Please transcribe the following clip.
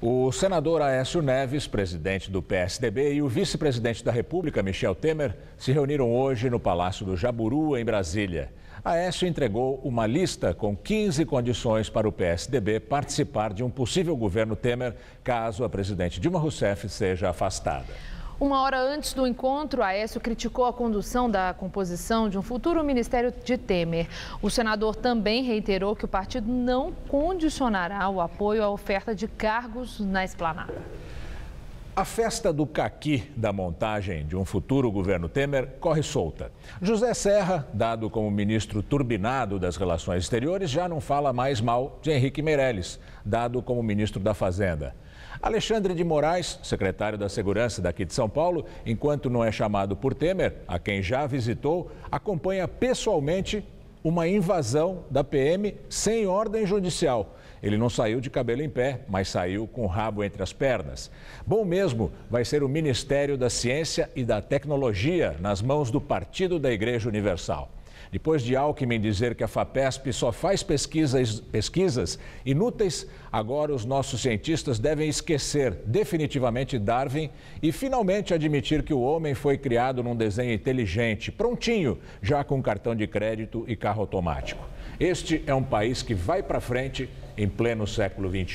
O senador Aécio Neves, presidente do PSDB, e o vice-presidente da República, Michel Temer, se reuniram hoje no Palácio do Jaburu, em Brasília. Aécio entregou uma lista com 15 condições para o PSDB participar de um possível governo Temer, caso a presidente Dilma Rousseff seja afastada. Uma hora antes do encontro, Aécio criticou a condução da composição de um futuro ministério de Temer. O senador também reiterou que o partido não condicionará o apoio à oferta de cargos na esplanada. A festa do caqui da montagem de um futuro governo Temer corre solta. José Serra, dado como ministro turbinado das Relações Exteriores, já não fala mais mal de Henrique Meirelles, dado como ministro da Fazenda. Alexandre de Moraes, secretário da Segurança daqui de São Paulo, enquanto não é chamado por Temer, a quem já visitou, acompanha pessoalmente uma invasão da PM sem ordem judicial. Ele não saiu de cabelo em pé, mas saiu com o rabo entre as pernas. Bom mesmo vai ser o Ministério da Ciência e da Tecnologia nas mãos do Partido da Igreja Universal. Depois de Alckmin dizer que a FAPESP só faz pesquisas, pesquisas inúteis, agora os nossos cientistas devem esquecer definitivamente Darwin e finalmente admitir que o homem foi criado num desenho inteligente, prontinho, já com cartão de crédito e carro automático. Este é um país que vai para frente em pleno século XXI.